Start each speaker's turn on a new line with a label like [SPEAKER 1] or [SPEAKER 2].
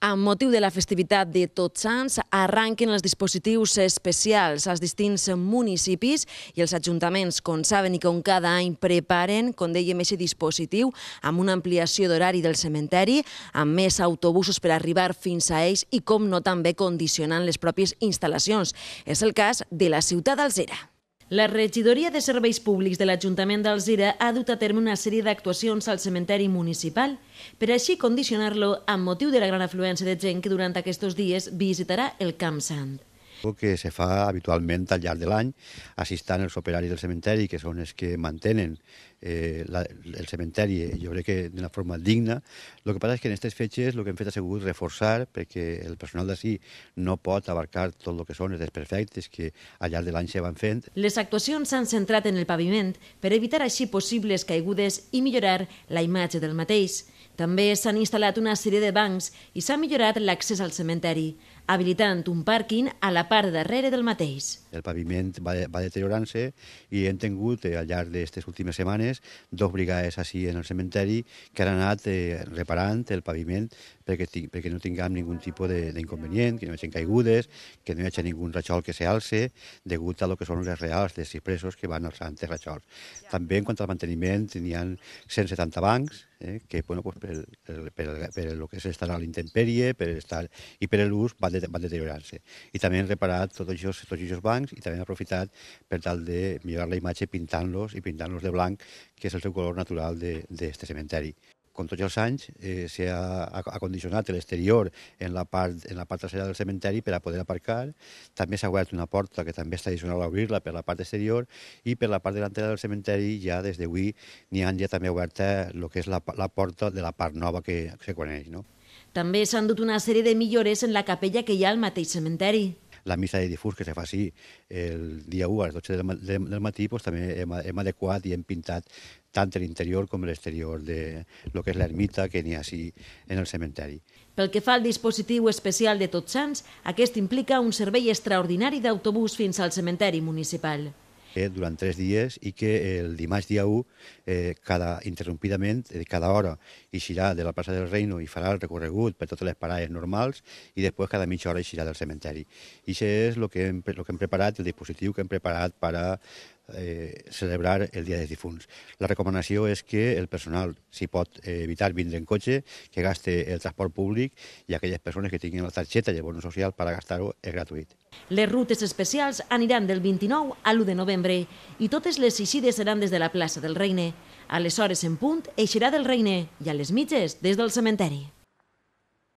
[SPEAKER 1] Amb motiu de la festivitat de Tots Sants, arranquen els dispositius especials als distints municipis i els ajuntaments, com saben i com cada any preparen, com dèiem, aquest dispositiu amb una ampliació d'horari del cementeri, amb més autobusos per arribar fins a ells i, com no, també condicionant les pròpies instal·lacions. És el cas de la ciutat d'Alzera. La regidoria de Serveis Públics de l'Ajuntament d'Alzira ha dut a terme una sèrie d'actuacions al cementeri municipal per així condicionar-lo amb motiu de la gran afluència de gent que durant aquests dies visitarà el Camp Sant
[SPEAKER 2] que se fa habitualment al llarg de l'any, assistant els operaris del cementeri, que són els que mantenen eh, la, el cementeri, eh, jo crec que d'una forma digna. El que passa és que en aquestes fetges el que hem fet ha sigut reforçar, perquè el personal d'ací no pot abarcar tot el que són els desperfectes que al llarg de l'any se van fent.
[SPEAKER 1] Les actuacions s'han centrat en el paviment per evitar així possibles caigudes i millorar la imatge del mateix. També s'han instal·lat una sèrie de bancs i s'ha millorat l'accés al cementeri, habilitant un pàrquing a la part darrere del mateix.
[SPEAKER 2] El paviment va, va deteriorant-se i hem tingut, eh, al llarg d'aquestes últimes setmanes, setmanes dos brigades així en el cementeri que han anat eh, reparant el paviment perquè, perquè no tinguem ningun tipus d'inconvenient, que no hi hagi caigudes, que no hi hagi ningú rajol que s'alce, degut a lo que són les reals de sis presos que van alçant els rajols. També en quant al manteniment, n'hi ha 170 bancs, eh, que bueno, pues per, el, per, el, per el que és estar a l'intempèrie per estar, i per l'ús van, de, van deteriorar-se. I també han reparat tots els, tots els bancs i també han aprofitat per tal de millorar la imatge pintant-los i pintant-los de blanc, que és el seu color natural d'aquest cementeri com tots els anys, eh, s'ha acondicionat l'exterior en, la part, en la part trasera del cementeri per a poder aparcar. També s'ha obert una porta que també està adicional a obrir-la per la part exterior i per la part delantera del cementeri ja des d'avui n'hi han ja també oberta el que és la, la porta de la part nova que se coneix. No?
[SPEAKER 1] També s'han dut una sèrie de millores en la capella que hi ha al mateix cementeri
[SPEAKER 2] la missa de difús que se fa així el dia 1 a les 12 del, del matí, pues, també hem, hem adequat i hem pintat tant l'interior com l'exterior de lo que és l'ermita que n'hi ha així en el cementeri.
[SPEAKER 1] Pel que fa al dispositiu especial de Tots Sants, aquest implica un servei extraordinari d'autobús fins al cementeri municipal
[SPEAKER 2] eh, durant tres dies i que el dimarts dia 1, eh, cada, interrompidament, eh, cada hora, eixirà de la plaça del Reino i farà el recorregut per totes les parades normals i després cada mitja hora eixirà del cementeri. I això és el que, hem, el que hem preparat, el dispositiu que hem preparat per a eh, celebrar el Dia dels Difunts. La recomanació és que el personal, si pot eh, evitar vindre en cotxe, que gaste el transport públic i aquelles persones que tinguin la targeta el bono social per gastar-ho és gratuït.
[SPEAKER 1] Les rutes especials aniran del 29 a l'1 de novembre i totes les eixides seran des de la plaça del Reine. A en punt eixirà del Reine i a les mitges des del cementeri.